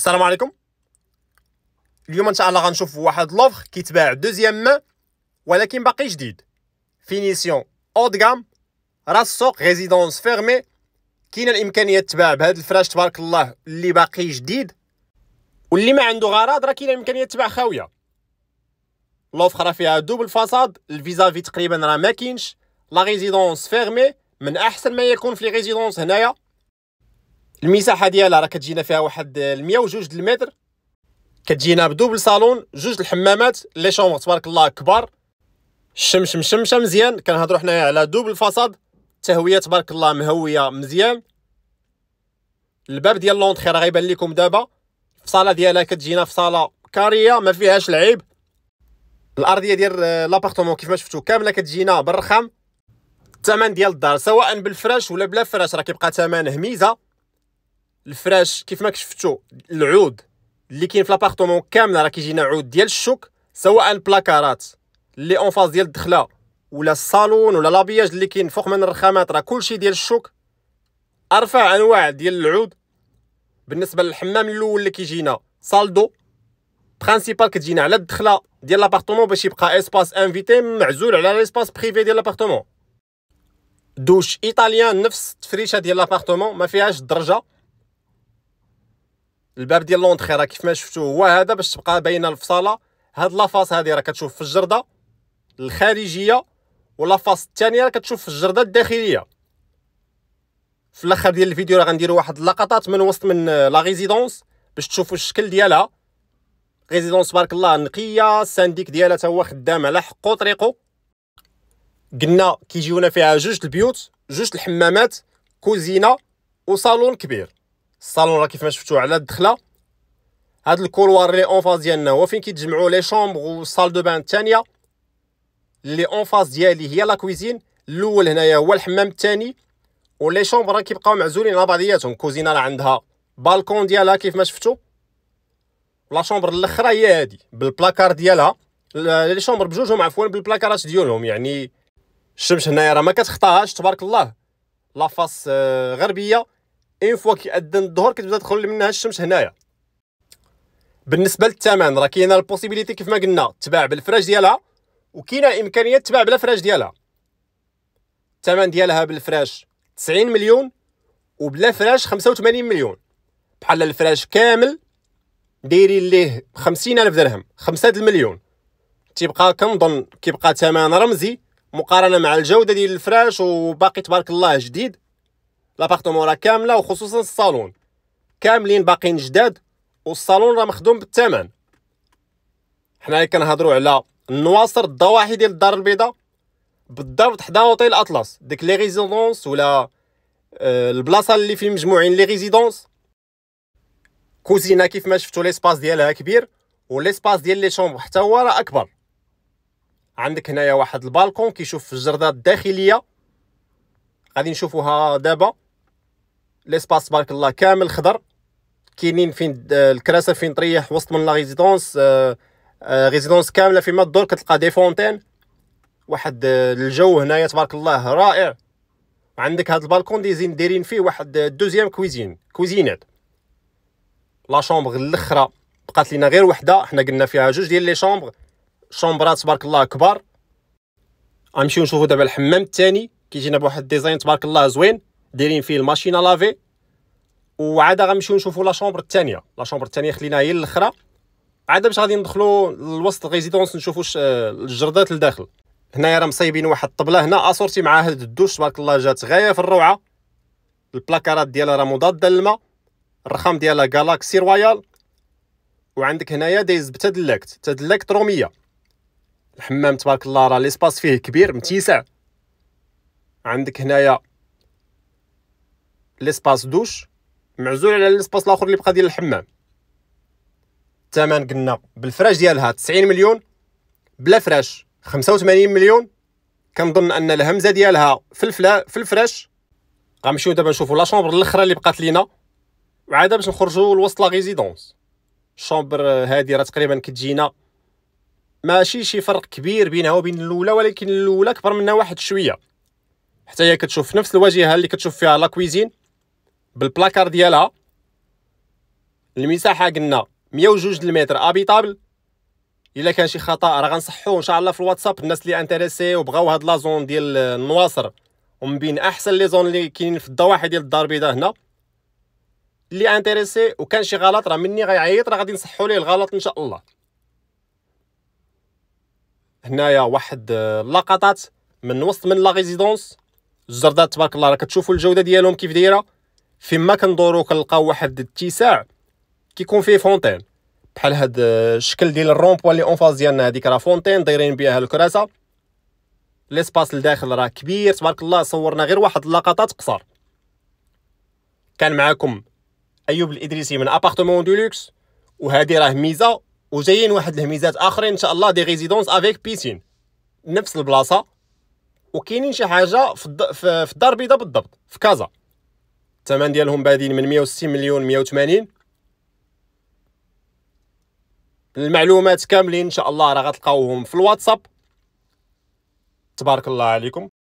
السلام عليكم اليوم ان شاء الله غنشوف واحد لوفر كيتباع دوزيام ما ولكن باقي جديد فينيسيون اود غام راس السوق ريزيدونس فيرمي كاينه الامكانيه تباع بهذا الفراش تبارك الله اللي باقي جديد واللي ما عنده غراض راه كاينه الامكانيه تباع خاويه لوفر راه فيها دوبل فاصاد الفيزافي تقريبا راه ما كاينش لا ريزيدونس فيرمي من احسن ما يكون في ريزيدونس هنايا المساحه ديالها راه كتجينا فيها واحد 102 المتر كتجينا بدوبل صالون جوج الحمامات لي شومبر تبارك الله كبار الشمس مشمشه مزيان كنهضروا حنايا على دوبل فاصاد التهويه تبارك الله مهويه مزيان الباب ديال لونتخي راه غيبان لكم دابا الصاله ديالها كتجينا في صاله كاريه ما فيهاش العيب الارضيه ديال لابارتمون آه، كيف ما شفتوا كامله كتجينا بالرخام الثمن ديال الدار سواء بالفراش ولا بلا فراش راه كيبقى ثمن هميزه الفراش كيف ما كشفتوا العود اللي كاين في لابارتومون كامله راه كيجينا عود ديال الشوك سواء البلاكارات اللي اون فاز ديال الدخله ولا الصالون ولا لابياج اللي كاين فوق من الرخامات راه كلشي ديال الشوك ارفع انواع ديال العود بالنسبه للحمام الاول اللي كيجينا سالدو برينسيبال كتجينا على الدخله ديال لابارتومون باش يبقى اسباس انفيتي معزول على الاسباس بريفي ديال لابارتومون دوش ايطاليان نفس التفريشه ديال لابارتومون ما فيهاش درجه الباب ديال لونتخي راه كيف ما شفتوا هو هذا باش تبقى باينه الفصاله هاد لافاس هذه راه كتشوف في الجرده الخارجيه ولافاس الثانيه راه كتشوف في الجرده الداخليه في الاخر ديال الفيديو راه غنديروا واحد اللقطات من وسط من آه، لا ريزيدونس باش تشوفوا الشكل ديالها ريزيدونس بارك الله نقيه السانديك ديالها تا هو خدام على حقه وطريقه قلنا كيجيونا فيها جوج البيوت جوج الحمامات كوزينه وصالون كبير الصالون راه كيف ما شفتوا على الدخله هاد الكولوار لي اون فاز ديالنا هو فين كيتجمعوا لي شومبر والصال دو بان الثانيه لي اون فاز ديالي هي لا كويزين الاول هنايا هو الحمام الثاني ولي شومبر راه كيبقاو معزولين على بعضياتهم كوزينه راه عندها بالكون ديالها كيف ما شفتوا لا شومبر الاخرى هي هادي بالبلاكار ديالها لي شومبر بجوجهم عفوا بالبلاكارات ديالهم يعني الشمس هنايا راه ما كتخطاهاش تبارك الله لافاس آه، غربيه اين فوا كيأذن الظهر كتبدا تدخل منها الشمس هنايا بالنسبه للثمن راه كاينه البوسيبيليتي كيف ما قلنا تباع بالفراش ديالها وكاينه امكانيه تباع بلا فراش ديالها الثمن ديالها بالفراش 90 مليون وبلا فراش 85 مليون بحال الفراش كامل دايرين ليه الف درهم 5 المليون تيبقى كنظن كيبقى ثمن رمزي مقارنه مع الجوده ديال الفراش وباقي تبارك الله جديد لابارتمون راه كامله وخصوصا الصالون كاملين باقيين جداد والصالون راه مخدوم بالثمن حنايا كنهضروا على النواصر الضواحي ديال الدار البيضاء بالضبط حدا اوتيل اطلس ديك لي ريزيدونس ولا البلاصه اللي فيه مجموعين لي ريزيدونس كوزينه كيف ما شفتوا ليسباس ديالها كبير وليسباس ديال لي شومبر حتى هو راه اكبر عندك هنايا واحد البالكون كيشوف في الجردات الداخليه غادي نشوفوها دابا ليسباس تبارك الله كامل خضر كاينين فين الكراسه فين تريح وسط من لا ريزيدونس آه، آه، ريزيدونس كامله فيما الدور كتلقى دي فونتين واحد آه، الجو هنايا تبارك الله رائع عندك هذا البالكون ديزين دايرين فيه واحد دوزيام كويزين كويزينات لا شومبر الاخرى بقات لينا غير وحده حنا قلنا فيها جوج ديال لي شومبر شومبرات تبارك الله كبار غنمشيو نشوفو دابا الحمام الثاني كيجينا بواحد ديزاين تبارك الله زوين دايرين فيه الماشينه لافي وعاد غنمشيو نشوفوا لا شومبر الثانيه لا شومبر الثانيه خلينا هي الاخرى عاد باش غادي ندخلوا لوسط الريزيدونس نشوفوا الجردات لداخل هنايا راه مصايبين واحد الطبله هنا اسورتي مع هاد الدوش تبارك الله جات غايه في الروعه البلاكارات ديالها راه مضاده للماء الرخام ديالها غالاكسي رويال وعندك هنايا دايز بتدلكت تدلكت روميه الحمام تبارك الله راه ليسباس فيه كبير متيسع عندك هنايا ليسباس دوش معزول على ليسباس الاخر اللي بقى ديال الحمام الثمن قلنا بالفراش ديالها 90 مليون بلا فراش 85 مليون كنظن ان الهمزه ديالها في الفلا في الفراش غنمشيو دابا نشوفوا لا شومبر الاخرى اللي بقات لينا وعاده باش نخرجوا لوسط لا ريزيدونس الشومبر هذه راه تقريبا كتجينا ماشي شي فرق كبير بينها وبين الاولى ولكن الاولى كبر منها واحد شويه حتى هي كتشوف نفس الواجهه اللي كتشوف فيها لا كويزين بالبلاكار ديالها المساحه قلنا 102 متر ابيطابل الا كان شي خطا راه غنصحوه ان شاء الله في الواتساب الناس اللي انتريسي وبغاو هاد لا زون ديال النواصر ومن بين احسن لي زون اللي كاينين في الضواحي ديال الدار البيضاء هنا اللي انتريسي وكان شي غلط راه مني غيعيط راه غادي نصحوا ليه الغلط ان شاء الله هنايا واحد آه، لقطات من وسط من لا ريزيدونس الزردات تبارك الله راه كتشوفوا الجوده ديالهم كيف دايره فيما كندورو كنلقاو واحد التيساع كيكون فيه فونتين بحال هاد آه، الشكل ديال الرومبوا اللي فاز ديالنا هذيك راه فونتين دايرين بها الكراسه ليسباس لداخل راه كبير تبارك الله صورنا غير واحد اللقطات قصار كان معاكم ايوب الادريسي من ابارتمون دو لوكس وهذه راه ميزه وجايين واحد الهميزات اخرين ان شاء الله دي ريزيدونس افيك بيسين نفس البلاصه وكاينين شي حاجه في الدار البيضاء بالضبط في كازا الثمن ديالهم بادين من 160 مليون 180 المعلومات كاملين ان شاء الله راه غتلقاوهم في الواتساب تبارك الله عليكم